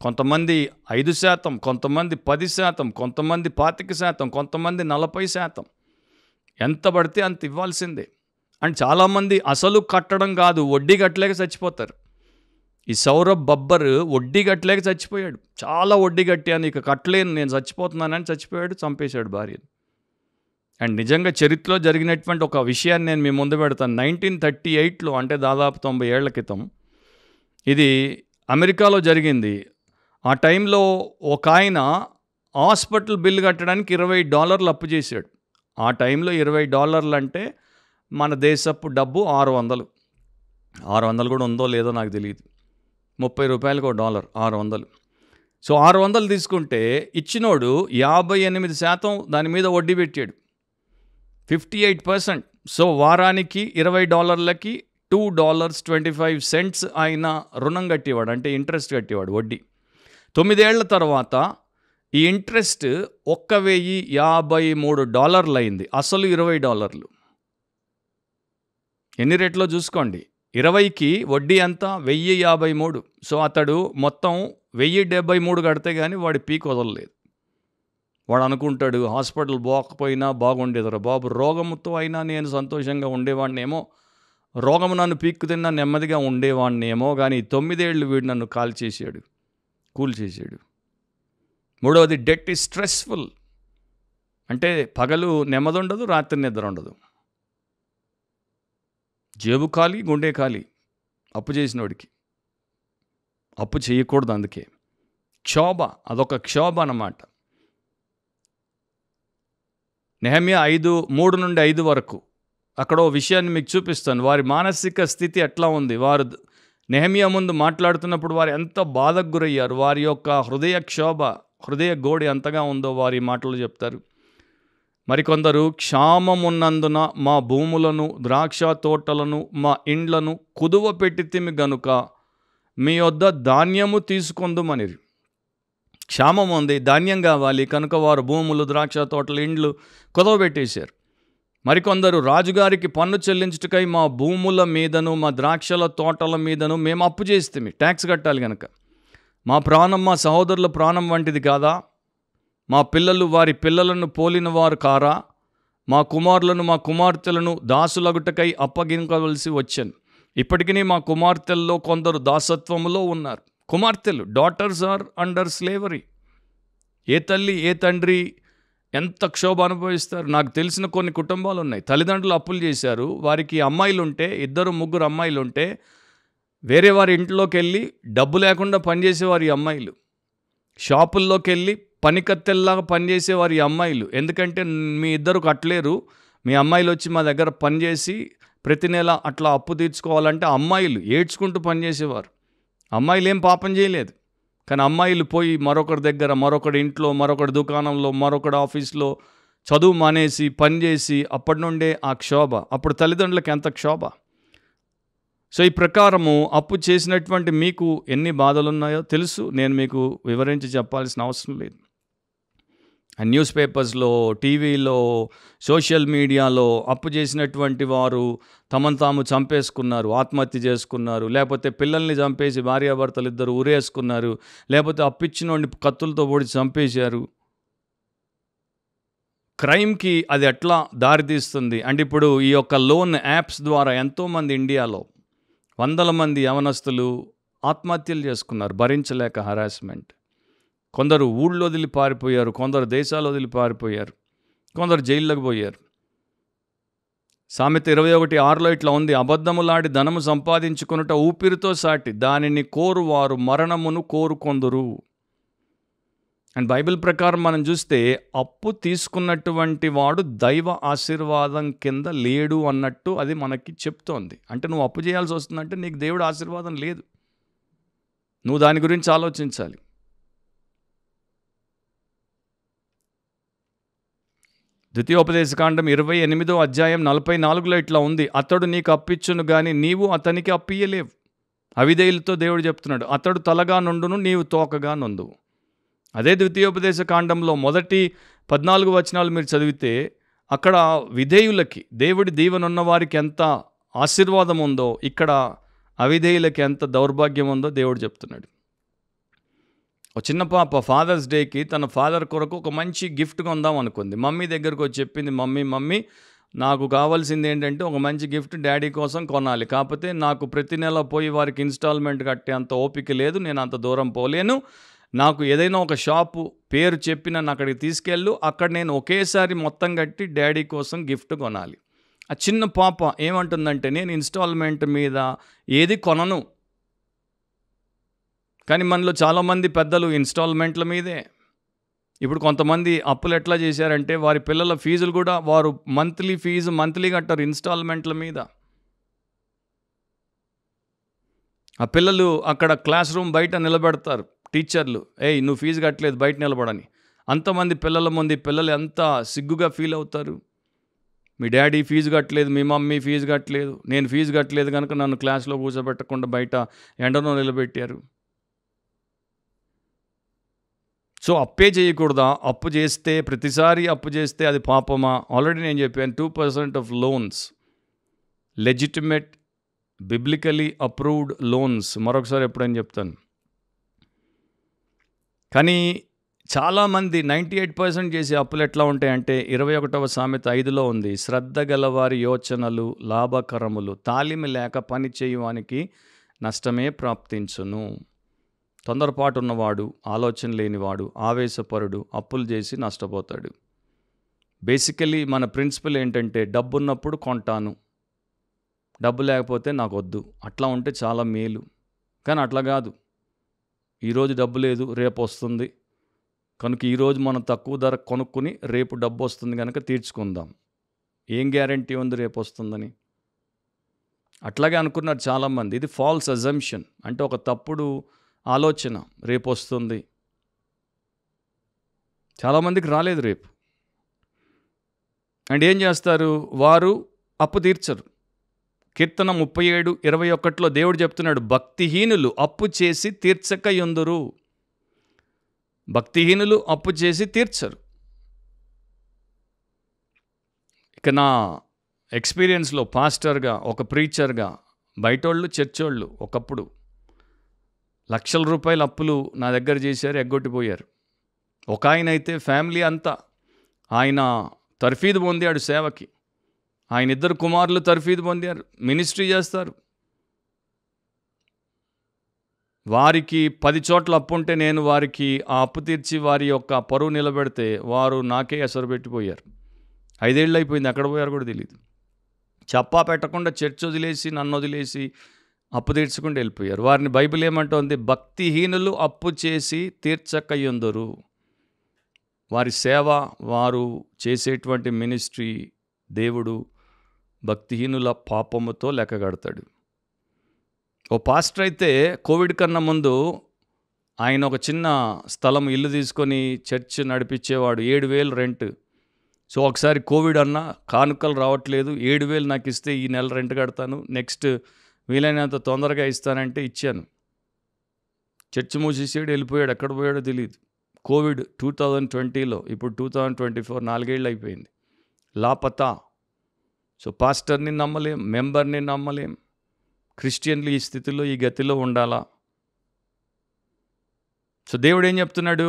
కొంతమంది ఐదు శాతం కొంతమంది పది శాతం కొంతమంది పాతిక శాతం కొంతమంది నలభై శాతం ఎంత పడితే అంత ఇవ్వాల్సిందే అండ్ చాలామంది అసలు కట్టడం కాదు వడ్డీ కట్టలేక చచ్చిపోతారు ఈ సౌరభ్ బబ్బర్ వడ్డీ కట్టలేక చచ్చిపోయాడు చాలా వడ్డీ కట్టాను ఇక కట్టలేను నేను చచ్చిపోతున్నానని చచ్చిపోయాడు చంపేశాడు భార్యను అండ్ నిజంగా చరిత్రలో జరిగినటువంటి ఒక విషయాన్ని నేను మీ ముందు పెడతాను నైన్టీన్ థర్టీ ఎయిట్లో అంటే దాదాపు తొంభై ఏళ్ల క్రితం ఇది అమెరికాలో జరిగింది ఆ టైంలో ఒక ఆయన హాస్పిటల్ బిల్లు కట్టడానికి ఇరవై డాలర్లు అప్పు చేశాడు ఆ టైంలో ఇరవై డాలర్లు అంటే మన దేశపు డబ్బు ఆరు వందలు ఆరు వందలు కూడా ఉందో లేదో నాకు తెలియదు ముప్పై రూపాయలకు ఒక డాలర్ ఆరు వందలు సో ఆరు వందలు తీసుకుంటే ఇచ్చినోడు యాభై ఎనిమిది శాతం దాని మీద వడ్డీ పెట్టాడు ఫిఫ్టీ ఎయిట్ పర్సెంట్ సో వారానికి ఇరవై డాలర్లకి two dollars twenty five cents ఆయన రుణం కట్టేవాడు అంటే ఇంట్రెస్ట్ కట్టేవాడు వడ్డీ తొమ్మిదేళ్ల తర్వాత ఈ ఇంట్రెస్ట్ ఒక్క వెయ్యి యాభై మూడు డాలర్లు అయింది అసలు ఇరవై డాలర్లు ఎన్ని రేట్లో చూసుకోండి ఇరవైకి వడ్డీ ఎంత వెయ్యి యాభై మూడు సో అతడు మొత్తం వెయ్యి డెబ్బై మూడు కడితే కానీ వాడి పీక్ వదలలేదు వాడు అనుకుంటాడు హాస్పిటల్ పోకపోయినా బాగుండేదరా బాబు రోగముతో అయినా నేను సంతోషంగా ఉండేవాడినేమో రోగం నన్ను పీక్కు తిన్నా నెమ్మదిగా ఉండేవాడినేమో కానీ తొమ్మిదేళ్ళు వీడు నన్ను కాల్ చేసాడు కూల్ చేసాడు మూడవది డెట్ ఈస్ స్ట్రెస్ఫుల్ అంటే పగలు నెమ్మది ఉండదు రాత్రి నిద్ర ఉండదు జేబు ఖాళీ గుండె ఖాళీ అప్పు చేసినోడికి అప్పు చేయకూడదు అందుకే క్షోభ అదొక క్షోభ అన్నమాట నెహమియా ఐదు మూడు నుండి ఐదు వరకు అక్కడ ఓ విషయాన్ని మీకు చూపిస్తాను వారి మానసిక స్థితి ఎట్లా ఉంది వారు నెహమియా ముందు మాట్లాడుతున్నప్పుడు వారు ఎంత బాధకు గురయ్యారు వారి యొక్క హృదయ క్షోభ హృదయ గోడి ఎంతగా ఉందో వారి మాటలు చెప్తారు మరికొందరు క్షామమున్నందున మా భూములను ద్రాక్ష తోటలను మా ఇండ్లను కుదువ పెట్టితిమి గనుక మీ వద్ద ధాన్యము తీసుకొందుమనిరి క్షామం ఉంది ధాన్యం కావాలి కనుక వారు భూములు ద్రాక్ష తోటలు ఇండ్లు కుదవ పెట్టేశారు మరికొందరు రాజుగారికి పన్ను చెల్లించుటకై మా భూముల మీదను మా ద్రాక్షల తోటల మీదను మేము అప్పు చేస్తే ట్యాక్స్ కట్టాలి కనుక మా ప్రాణం మా సహోదరుల ప్రాణం వంటిది కాదా మా పిల్లలు వారి పిల్లలను పోలినవారు కారా మా కుమారులను మా కుమార్తెలను దాసులగుటకై అప్పగించవలసి వచ్చాను ఇప్పటికీ మా కుమార్తెల్లో కొందరు దాసత్వంలో ఉన్నారు కుమార్తెలు డాటర్స్ ఆర్ అండర్ స్లేవరీ ఏ తల్లి ఏ తండ్రి ఎంత క్షోభ అనుభవిస్తారు నాకు తెలిసిన కొన్ని కుటుంబాలు ఉన్నాయి తల్లిదండ్రులు అప్పులు చేశారు వారికి అమ్మాయిలు ఉంటే ఇద్దరు ముగ్గురు అమ్మాయిలు ఉంటే వేరే వారి ఇంట్లోకి వెళ్ళి డబ్బు లేకుండా పనిచేసేవారి అమ్మాయిలు షాపుల్లోకి వెళ్ళి పనికత్తెల్లాగా పనిచేసేవారు ఈ అమ్మాయిలు ఎందుకంటే మీ ఇద్దరు కట్టలేరు మీ అమ్మాయిలు వచ్చి మా దగ్గర పనిచేసి ప్రతి నెల అట్లా అప్పు తీర్చుకోవాలంటే అమ్మాయిలు ఏడ్చుకుంటూ పనిచేసేవారు అమ్మాయిలు ఏం పాపం చేయలేదు కానీ అమ్మాయిలు పోయి మరొకరి దగ్గర మరొకడి ఇంట్లో మరొకడి దుకాణంలో మరొకడి ఆఫీస్లో చదువు మానేసి పనిచేసి అప్పటి నుండే ఆ క్షోభ అప్పుడు తల్లిదండ్రులకు ఎంత క్షోభ సో ఈ ప్రకారము అప్పు చేసినటువంటి మీకు ఎన్ని బాధలు ఉన్నాయో తెలుసు నేను మీకు వివరించి చెప్పాల్సిన అవసరం లేదు న్యూస్ పేపర్స్లో టీవీలో సోషల్ మీడియాలో అప్పు చేసినటువంటి వారు తమను తాము చంపేసుకున్నారు ఆత్మహత్య చేసుకున్నారు లేకపోతే పిల్లల్ని చంపేసి భార్యాభర్తలు ఇద్దరు ఉరేసుకున్నారు లేకపోతే అప్పిచ్చినోడిని కత్తులతో పొడి చంపేశారు క్రైమ్కి అది ఎట్లా దారితీస్తుంది అండ్ ఇప్పుడు ఈ యొక్క లోన్ యాప్స్ ద్వారా ఎంతోమంది ఇండియాలో వందల మంది యవనస్తులు ఆత్మహత్యలు చేసుకున్నారు భరించలేక హరాస్మెంట్ కొందరు ఊళ్ళో వదిలి పారిపోయారు కొందరు దేశాలు వదిలి పారిపోయారు కొందరు జైల్లోకి పోయారు సామెత ఇరవై ఒకటి ఆరులో ఇట్లా ఉంది అబద్ధములాడి ధనము సంపాదించుకునుట ఊపిరితో సాటి దానిని కోరువారు మరణమును కోరుకొందురు అండ్ బైబిల్ ప్రకారం మనం చూస్తే అప్పు తీసుకున్నటువంటి వాడు దైవ ఆశీర్వాదం కింద లేడు అన్నట్టు అది మనకి చెప్తోంది అంటే నువ్వు అప్పు చేయాల్సి వస్తుందంటే నీకు దేవుడు ఆశీర్వాదం లేదు నువ్వు దాని గురించి ఆలోచించాలి ద్వితీయోపదేశ కాండం ఇరవై ఎనిమిదో అధ్యాయం నలభై నాలుగులో ఇట్లా ఉంది అతడు నీకు అప్పించును కానీ నీవు అతనికి అప్పియలేవు అవిధేయులతో దేవుడు చెప్తున్నాడు అతడు తలగా నుండును నీవు తోకగా నొందువు అదే ద్వితీయోపదేశ కాండంలో మొదటి పద్నాలుగు వచనాలు మీరు చదివితే అక్కడ విధేయులకి దేవుడి దీవెనున్న వారికి ఎంత ఆశీర్వాదం ఉందో ఇక్కడ అవిధేయులకి ఎంత దౌర్భాగ్యం ఉందో దేవుడు చెప్తున్నాడు ఒక చిన్న పాప ఫాదర్స్ డేకి తన ఫాదర్ కొరకు ఒక మంచి గిఫ్ట్ కొందాం అనుకుంది మమ్మీ దగ్గరకు వచ్చి చెప్పింది మమ్మీ మమ్మీ నాకు కావాల్సింది ఏంటంటే ఒక మంచి గిఫ్ట్ డాడీ కోసం కొనాలి కాకపోతే నాకు ప్రతి నెల పోయి వారికి ఇన్స్టాల్మెంట్ కట్టే అంత ఓపిక లేదు నేను అంత దూరం పోలేను నాకు ఏదైనా ఒక షాపు పేరు చెప్పి నన్ను అక్కడికి తీసుకెళ్ళు అక్కడ నేను ఒకేసారి మొత్తం కట్టి డాడీ కోసం గిఫ్ట్ కొనాలి ఆ చిన్న పాప ఏమంటుందంటే నేను ఇన్స్టాల్మెంట్ మీద ఏది కొనను కానీ మనలో చాలామంది పెద్దలు ఇన్స్టాల్మెంట్ల మీదే ఇప్పుడు కొంతమంది అప్పులు ఎట్లా చేశారంటే వారి పిల్లల ఫీజులు కూడా వారు మంత్లీ ఫీజు మంత్లీ కట్టారు ఇన్స్టాల్మెంట్ల మీద ఆ పిల్లలు అక్కడ క్లాస్ రూమ్ బయట నిలబెడతారు టీచర్లు ఏయ్ నువ్వు ఫీజు కట్టలేదు బయట నిలబడని అంతమంది పిల్లల ముందు పిల్లలు ఎంత సిగ్గుగా ఫీల్ అవుతారు మీ డాడీ ఫీజు కట్టలేదు మీ మమ్మీ ఫీజు కట్టలేదు నేను ఫీజు కట్టలేదు కనుక నన్ను క్లాస్లో కూర్చోబెట్టకుండా బయట ఎండను నిలబెట్టారు సో అప్పే చేయకూడదా అప్పు చేస్తే ప్రతిసారి అప్పు చేస్తే అది పాపమా ఆల్రెడీ నేను చెప్పాను two percent of loans legitimate biblically approved loans మరొకసారి ఎప్పుడైనా చెప్తాను కానీ చాలామంది నైంటీ ఎయిట్ పర్సెంట్ చేసే అప్పులు ఎట్లా ఉంటాయంటే ఇరవై ఒకటవ సామెత ఐదులో ఉంది శ్రద్ధ గలవారి యోచనలు లాభకరములు తాలిమి లేక పని చేయవానికి నష్టమే ప్రాప్తించును తొందరపాటు ఉన్నవాడు ఆలోచన లేనివాడు ఆవేశపరుడు అప్పులు చేసి నష్టపోతాడు బేసికలీ మన ప్రిన్సిపల్ ఏంటంటే డబ్బు ఉన్నప్పుడు కొంటాను డబ్బు లేకపోతే నాకు వద్దు అట్లా ఉంటే చాలా మేలు కానీ అట్లా కాదు ఈరోజు డబ్బు లేదు రేపు వస్తుంది కనుక ఈరోజు మనం తక్కువ ధర కొనుక్కుని రేపు డబ్బు వస్తుంది కనుక తీర్చుకుందాం ఏం గ్యారంటీ ఉంది రేపు వస్తుందని అట్లాగే అనుకున్నారు చాలామంది ఇది ఫాల్స్ అజంప్షన్ అంటే ఒక తప్పుడు ఆలోచన రేపు వస్తుంది చాలామందికి రాలేదు రేపు అండ్ ఏం చేస్తారు వారు అప్పు తీర్చరు కీర్తన ముప్పై ఏడు ఇరవై ఒకటిలో దేవుడు చెప్తున్నాడు భక్తిహీనులు అప్పు చేసి తీర్చక ఎందురు భక్తిహీనులు అప్పు చేసి తీర్చరు ఇక నా ఎక్స్పీరియన్స్లో పాస్టర్గా ఒక ప్రీచర్గా బయటోళ్ళు చర్చోళ్ళు ఒకప్పుడు లక్షల రూపాయల అప్పులు నా దగ్గర చేశారు ఎగ్గొట్టిపోయారు ఒక ఆయన అయితే ఫ్యామిలీ అంతా ఆయన తర్ఫీదు పొందాడు సేవకి ఆయన ఇద్దరు కుమారులు తర్ఫీదు పొందారు మినిస్ట్రీ చేస్తారు వారికి పది చోట్ల అప్పు ఉంటే నేను వారికి ఆ అప్పు తీర్చి వారి యొక్క పరువు నిలబెడితే వారు నాకే ఎసరు పెట్టిపోయారు ఐదేళ్ళు అయిపోయింది ఎక్కడ పోయారు కూడా తెలియదు చప్పా పెట్టకుండా చర్చ వదిలేసి నన్ను వదిలేసి అప్పు తీర్చుకుంటూ వెళ్ళిపోయారు వారిని బైబిల్ ఏమంటోంది భక్తిహీనులు అప్పు చేసి తీర్చకయ్యుందరు వారి సేవ వారు చేసేటువంటి మినిస్ట్రీ దేవుడు భక్తిహీనుల పాపముతో లెక్కగడతాడు ఓ పాస్టర్ అయితే కోవిడ్ కన్నా ముందు ఆయన ఒక చిన్న స్థలం ఇల్లు తీసుకొని చర్చ్ నడిపించేవాడు ఏడు వేలు రెంట్ సో ఒకసారి కోవిడ్ అన్నా కానుకలు రావట్లేదు ఏడు వేలు నాకు ఇస్తే ఈ నెల రెంట్ కడతాను నెక్స్ట్ వీలైనంత తొందరగా ఇస్తానంటే ఇచ్చాను చర్చ్ మూసేసాడు వెళ్ళిపోయాడు ఎక్కడ పోయాడో తెలియదు కోవిడ్ టూ థౌజండ్ ట్వంటీలో ఇప్పుడు టూ థౌజండ్ ట్వంటీ ఫోర్ నాలుగేళ్ళు అయిపోయింది లాపతా సో పాస్టర్ని నమ్మలేం మెంబర్ని నమ్మలేం క్రిస్టియన్లు ఈ స్థితిలో ఈ గతిలో ఉండాలా సో దేవుడు ఏం చెప్తున్నాడు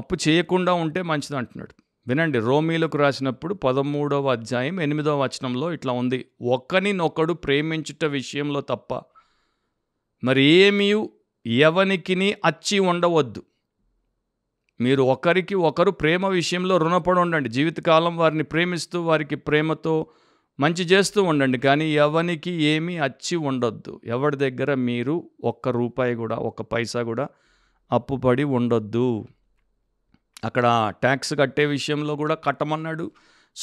అప్పు చేయకుండా ఉంటే మంచిది అంటున్నాడు వినండి రోమీలకు రాసినప్పుడు పదమూడవ అధ్యాయం ఎనిమిదవ వచనంలో ఇట్లా ఉంది ఒక్కనినొకడు ప్రేమించుట విషయంలో తప్ప మరి ఏమీ ఎవనికిని అచ్చి ఉండవద్దు మీరు ఒకరికి ఒకరు ప్రేమ విషయంలో రుణపడి ఉండండి జీవితకాలం వారిని ప్రేమిస్తూ వారికి ప్రేమతో మంచి చేస్తూ ఉండండి కానీ ఎవనికి ఏమీ అచ్చి ఉండొద్దు ఎవరి దగ్గర మీరు ఒక్క రూపాయి కూడా ఒక్క పైసా కూడా అప్పుపడి ఉండొద్దు అక్కడ ట్యాక్స్ కట్టే విషయంలో కూడా కట్టమన్నాడు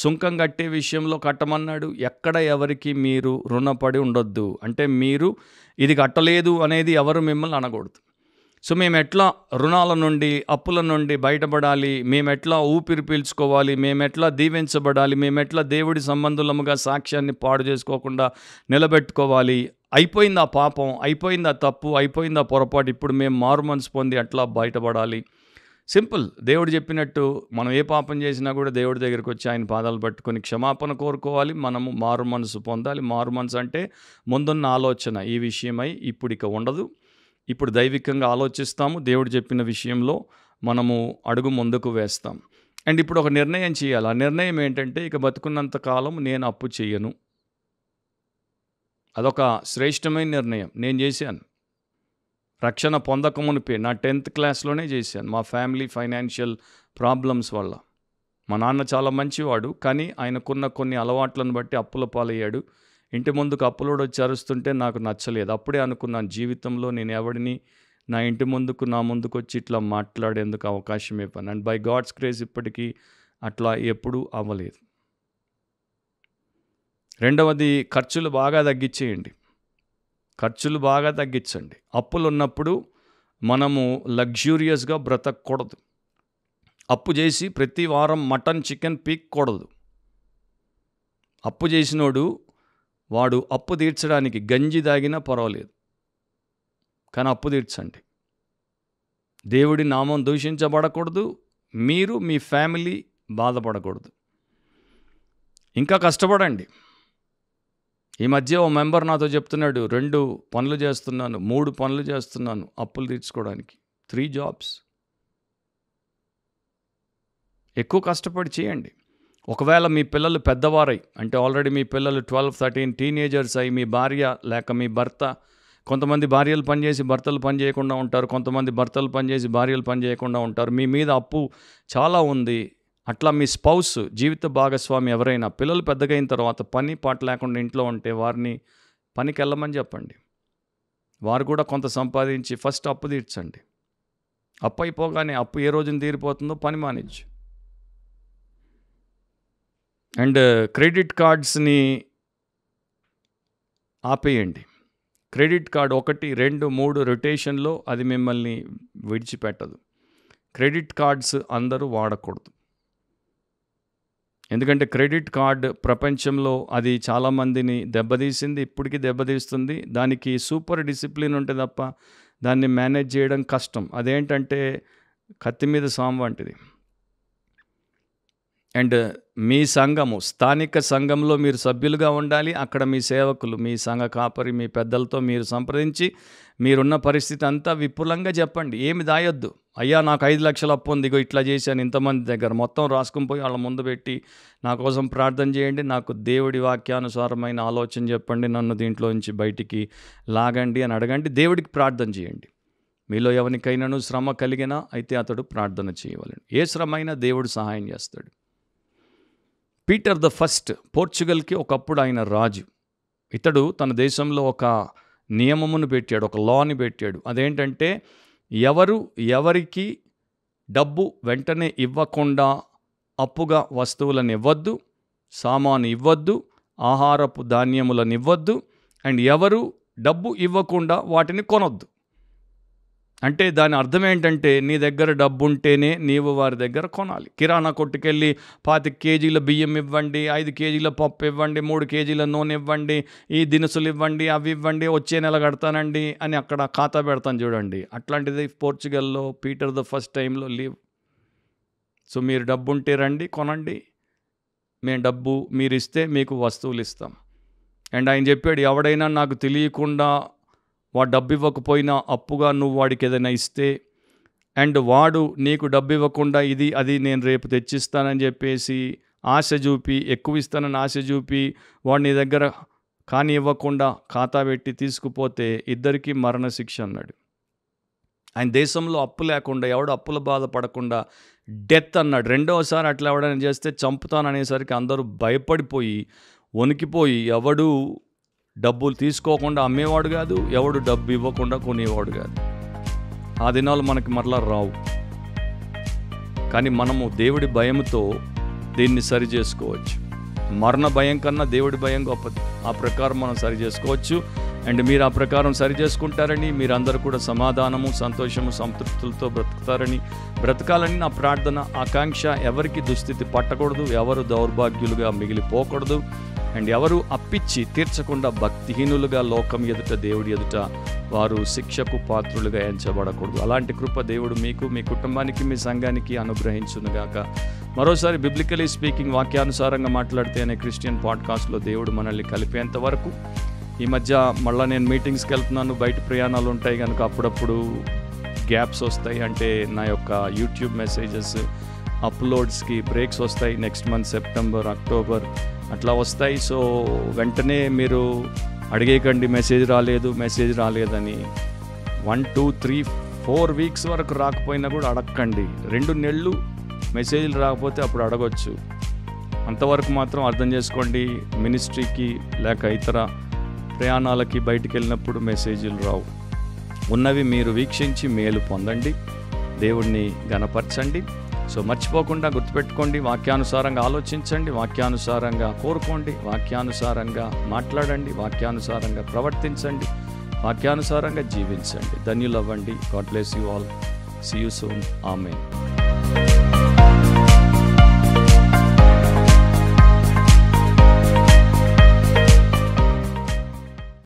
సుంకం కట్టే విషయంలో కట్టమన్నాడు ఎక్కడ ఎవరికి మీరు రుణపడి ఉండొద్దు అంటే మీరు ఇది కట్టలేదు అనేది ఎవరు మిమ్మల్ని అనకూడదు సో మేము ఎట్లా రుణాల నుండి అప్పుల నుండి బయటపడాలి మేము ఎట్లా ఊపిరి పీల్చుకోవాలి మేము ఎట్లా దీవించబడాలి మేము ఎట్లా దేవుడి సంబంధులముగా సాక్ష్యాన్ని పాడు చేసుకోకుండా నిలబెట్టుకోవాలి అయిపోయిందా పాపం అయిపోయిందా తప్పు అయిపోయిందా పొరపాటు ఇప్పుడు మేము మారు మనసు పొంది అట్లా బయటపడాలి సింపుల్ దేవుడు చెప్పినట్టు మనం ఏ పాపం చేసినా కూడా దేవుడి దగ్గరికి వచ్చి ఆయన పాదాలు పట్టుకొని క్షమాపణ కోరుకోవాలి మనము మారు మనసు పొందాలి మారు మనసు అంటే ముందున్న ఆలోచన ఈ విషయమై ఇప్పుడు ఇక ఉండదు ఇప్పుడు దైవికంగా ఆలోచిస్తాము దేవుడు చెప్పిన విషయంలో మనము అడుగు ముందుకు వేస్తాం అండ్ ఇప్పుడు ఒక నిర్ణయం చేయాలి ఆ నిర్ణయం ఏంటంటే ఇక బతుకున్నంత కాలం నేను అప్పు చేయను అదొక శ్రేష్టమైన నిర్ణయం నేను చేశాను రక్షణ పొందకమునిపే నా టెన్త్ క్లాస్లోనే చేశాను మా ఫ్యామిలీ ఫైనాన్షియల్ ప్రాబ్లమ్స్ వల్ల మా నాన్న చాలా మంచివాడు కానీ ఆయనకున్న కొన్ని అలవాట్లను బట్టి అప్పుల పాలయ్యాడు ఇంటి ముందుకు అప్పులోడు వచ్చి అరుస్తుంటే నాకు నచ్చలేదు అప్పుడే అనుకున్నాను జీవితంలో నేను ఎవడిని నా ఇంటి ముందుకు నా ముందుకు వచ్చి ఇట్లా మాట్లాడేందుకు అవకాశం ఇవ్వను అండ్ బై గాడ్స్ క్రేజ్ ఇప్పటికీ అట్లా ఎప్పుడూ అవ్వలేదు రెండవది ఖర్చులు బాగా తగ్గించేయండి ఖర్చులు బాగా తగ్గించండి అప్పులు ఉన్నప్పుడు మనము లగ్జూరియస్గా బ్రతకూడదు అప్పు చేసి ప్రతి వారం మటన్ చికెన్ పీక్కూడదు అప్పు చేసినోడు వాడు అప్పు తీర్చడానికి గంజి తాగినా పర్వాలేదు కానీ అప్పు తీర్చండి దేవుడి నామం దూషించబడకూడదు మీరు మీ ఫ్యామిలీ బాధపడకూడదు ఇంకా కష్టపడండి ఈ మధ్య ఓ మెంబర్ నాతో చెప్తున్నాడు రెండు పనులు చేస్తున్నాను మూడు పనులు చేస్తున్నాను అప్పులు తీర్చుకోవడానికి త్రీ జాబ్స్ ఎక్కువ కష్టపడి చేయండి ఒకవేళ మీ పిల్లలు పెద్దవారై అంటే ఆల్రెడీ మీ పిల్లలు ట్వెల్వ్ థర్టీన్ టీనేజర్స్ అయి మీ భార్య లేక మీ భర్త కొంతమంది భార్యలు పనిచేసి భర్తలు పని చేయకుండా ఉంటారు కొంతమంది భర్తలు పనిచేసి భార్యలు పని చేయకుండా ఉంటారు మీ మీద అప్పు చాలా ఉంది అట్లా మీ స్పౌస్ జీవిత భాగస్వామి ఎవరైనా పిల్లలు పెద్దగైన తర్వాత పని పాట లేకుండా ఇంట్లో ఉంటే వారిని పనికి వెళ్ళమని చెప్పండి వారు కూడా కొంత సంపాదించి ఫస్ట్ అప్పు తీర్చండి అప్పు అయిపోగానే అప్పు ఏ రోజున తీరిపోతుందో పని మానేచ్చు అండ్ క్రెడిట్ కార్డ్స్ని ఆపేయండి క్రెడిట్ కార్డ్ ఒకటి రెండు మూడు రొటేషన్లో అది మిమ్మల్ని విడిచిపెట్టదు క్రెడిట్ కార్డ్స్ అందరూ వాడకూడదు ఎందుకంటే క్రెడిట్ కార్డ్ ప్రపంచంలో అది చాలామందిని దెబ్బతీసింది ఇప్పటికీ దెబ్బతీస్తుంది దానికి సూపర్ డిసిప్లిన్ ఉంటే తప్ప దాన్ని మేనేజ్ చేయడం కష్టం అదేంటంటే కత్తి మీద సాం వంటిది అండ్ మీ సంఘము స్థానిక సంఘంలో మీరు సభ్యులుగా ఉండాలి అక్కడ మీ సేవకులు మీ సంఘ కాపరి మీ పెద్దలతో మీరు సంప్రదించి మీరున్న పరిస్థితి అంతా విపులంగా చెప్పండి ఏమి దాయొద్దు అయ్యా నాకు ఐదు లక్షలు అప్పు ఉంది ఇగో ఇట్లా చేశాను ఇంతమంది దగ్గర మొత్తం రాసుకుని పోయి వాళ్ళ ముందు పెట్టి నా కోసం ప్రార్థన చేయండి నాకు దేవుడి వాక్యానుసారమైన ఆలోచన చెప్పండి నన్ను దీంట్లో నుంచి బయటికి లాగండి అని అడగండి దేవుడికి ప్రార్థన చేయండి మీలో ఎవరికైనాను శ్రమ కలిగినా అయితే అతడు ప్రార్థన చేయవలను ఏ శ్రమ అయినా దేవుడు సహాయం చేస్తాడు పీటర్ ద ఫస్ట్ పోర్చుగల్కి ఒకప్పుడు ఆయన రాజు ఇతడు తన దేశంలో ఒక నియమమును పెట్టాడు ఒక లాని పెట్టాడు అదేంటంటే ఎవరు ఎవరికి డబ్బు వెంటనే ఇవ్వకుండా అప్పుగా వస్తువులనివ్వద్దు సామాను ఇవ్వద్దు ఆహారపు ధాన్యములనివ్వద్దు అండ్ ఎవరు డబ్బు ఇవ్వకుండా వాటిని కొనొద్దు అంటే దాని అర్థం ఏంటంటే నీ దగ్గర డబ్బు ఉంటేనే నీవు వారి దగ్గర కొనాలి కిరాణా కొట్టుకెళ్ళి పాతి కేజీల బియ్యం ఇవ్వండి ఐదు కేజీల పప్పు ఇవ్వండి మూడు కేజీల నూనె ఇవ్వండి ఈ దినుసులు ఇవ్వండి అవి ఇవ్వండి వచ్చే నెల కడతానండి అని అక్కడ ఖాతా పెడతాను చూడండి అట్లాంటిది పోర్చుగల్లో పీటర్ ద ఫస్ట్ టైంలో లీవ్ సో మీరు డబ్బు ఉంటే రండి కొనండి మేము డబ్బు మీరు ఇస్తే మీకు వస్తువులు ఇస్తాం అండ్ ఆయన చెప్పాడు ఎవడైనా నాకు తెలియకుండా వాడు డబ్బు ఇవ్వకపోయినా అప్పుగా నువ్వు వాడికి ఏదైనా ఇస్తే అండ్ వాడు నీకు డబ్బు ఇవ్వకుండా ఇది అది నేను రేపు తెచ్చిస్తానని చెప్పేసి ఆశ చూపి ఎక్కువ ఇస్తానని ఆశ చూపి వాడు నీ దగ్గర కానీ ఇవ్వకుండా ఖాతా పెట్టి తీసుకుపోతే ఇద్దరికీ మరణశిక్ష అన్నాడు ఆయన దేశంలో అప్పు లేకుండా ఎవడు అప్పుల బాధపడకుండా డెత్ అన్నాడు రెండవసారి అట్లా ఎవడని చేస్తే చంపుతాననేసరికి అందరూ భయపడిపోయి వణికిపోయి ఎవడు డబ్బులు తీసుకోకుండా అమ్మేవాడు కాదు ఎవడు డబ్బు ఇవ్వకుండా కొనేవాడు కాదు ఆ దినాలు మనకి మరలా రావు కానీ మనము దేవుడి భయంతో దీన్ని సరి చేసుకోవచ్చు మరణ భయం కన్నా దేవుడి భయం గొప్పది ఆ ప్రకారం మనం సరి చేసుకోవచ్చు అండ్ మీరు ఆ ప్రకారం సరి చేసుకుంటారని మీరు అందరూ కూడా సమాధానము సంతోషము సంతృప్తులతో బ్రతుకుతారని బ్రతకాలని నా ప్రార్థన ఆకాంక్ష ఎవరికి దుస్థితి పట్టకూడదు ఎవరు దౌర్భాగ్యులుగా మిగిలిపోకూడదు అండ్ ఎవరు అప్పిచ్చి తీర్చకుండా భక్తిహీనులుగా లోకం ఎదుట దేవుడి ఎదుట వారు శిక్షకు పాత్రులుగా ఎంచబడకూడదు అలాంటి కృప దేవుడు మీకు మీ కుటుంబానికి మీ సంఘానికి అనుగ్రహించునుగాక మరోసారి బిబ్లికలీ స్పీకింగ్ వాక్యానుసారంగా మాట్లాడితే అనే క్రిస్టియన్ పాడ్కాస్ట్లో దేవుడు మనల్ని కలిపేంత వరకు ఈ మధ్య మళ్ళీ నేను మీటింగ్స్కి వెళ్తున్నాను బయట ప్రయాణాలు ఉంటాయి కనుక అప్పుడప్పుడు గ్యాప్స్ వస్తాయి అంటే నా యొక్క యూట్యూబ్ మెసేజెస్ అప్లోడ్స్కి బ్రేక్స్ వస్తాయి నెక్స్ట్ మంత్ సెప్టెంబర్ అక్టోబర్ అట్లా వస్తాయి సో వెంటనే మీరు అడిగేకండి మెసేజ్ రాలేదు మెసేజ్ రాలేదని one two three four weeks వరకు రాకపోయినా కూడా అడగకండి రెండు నెలలు మెసేజ్లు రాకపోతే అప్పుడు అడగచ్చు అంతవరకు మాత్రం అర్థం చేసుకోండి మినిస్ట్రీకి లేక ఇతర ప్రయాణాలకి బయటికి వెళ్ళినప్పుడు మెసేజ్లు రావు ఉన్నవి మీరు వీక్షించి మేలు పొందండి దేవుణ్ణి గనపరచండి సో మర్చిపోకుండా గుర్తుపెట్టుకోండి వాక్యానుసారంగా ఆలోచించండి వాక్యానుసారంగా కోరుకోండి వాక్యానుసారంగా మాట్లాడండి వాక్యానుసారంగా ప్రవర్తించండి వాక్యానుసారంగా జీవించండి ధన్యులవ్వండి God bless you all see you soon ఆమె